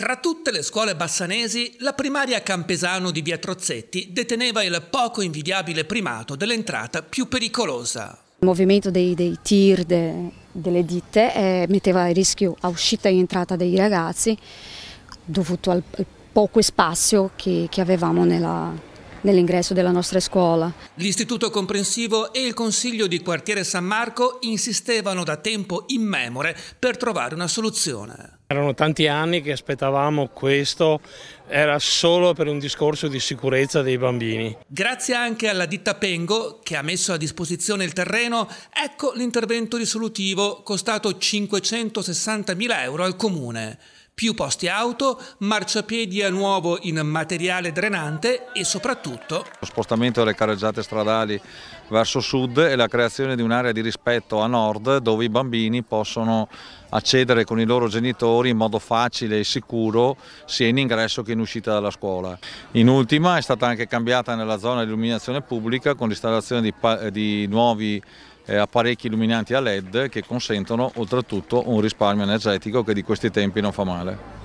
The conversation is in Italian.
Tra tutte le scuole bassanesi, la primaria Campesano di Via Trozzetti deteneva il poco invidiabile primato dell'entrata più pericolosa. Il movimento dei, dei tir de, delle ditte eh, metteva a rischio a uscita e entrata dei ragazzi dovuto al, al poco spazio che, che avevamo nella, nell'ingresso della nostra scuola. L'istituto comprensivo e il consiglio di quartiere San Marco insistevano da tempo immemore per trovare una soluzione. Erano tanti anni che aspettavamo questo, era solo per un discorso di sicurezza dei bambini. Grazie anche alla ditta Pengo che ha messo a disposizione il terreno, ecco l'intervento risolutivo costato 560 mila euro al comune più posti auto, marciapiedi a nuovo in materiale drenante e soprattutto... Lo spostamento delle carreggiate stradali verso sud e la creazione di un'area di rispetto a nord dove i bambini possono accedere con i loro genitori in modo facile e sicuro sia in ingresso che in uscita dalla scuola. In ultima è stata anche cambiata nella zona di illuminazione pubblica con l'installazione di, di nuovi eh, apparecchi illuminanti a LED che consentono oltretutto un risparmio energetico che di questi tempi non fa male.